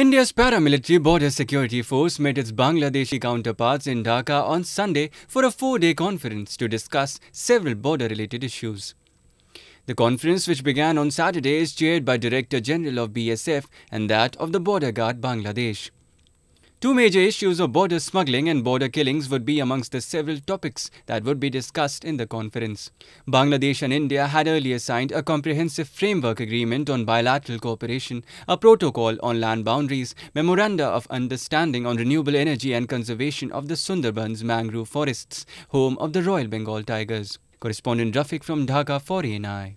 India's paramilitary border security force met its Bangladeshi counterparts in Dhaka on Sunday for a four-day conference to discuss several border-related issues. The conference, which began on Saturday, is chaired by Director General of BSF and that of the Border Guard Bangladesh. Two major issues of border smuggling and border killings would be amongst the several topics that would be discussed in the conference. Bangladesh and India had earlier signed a comprehensive framework agreement on bilateral cooperation, a protocol on land boundaries, memoranda of understanding on renewable energy and conservation of the Sundarbans mangrove forests, home of the Royal Bengal tigers. Correspondent Rafiq from Dhaka for ENI.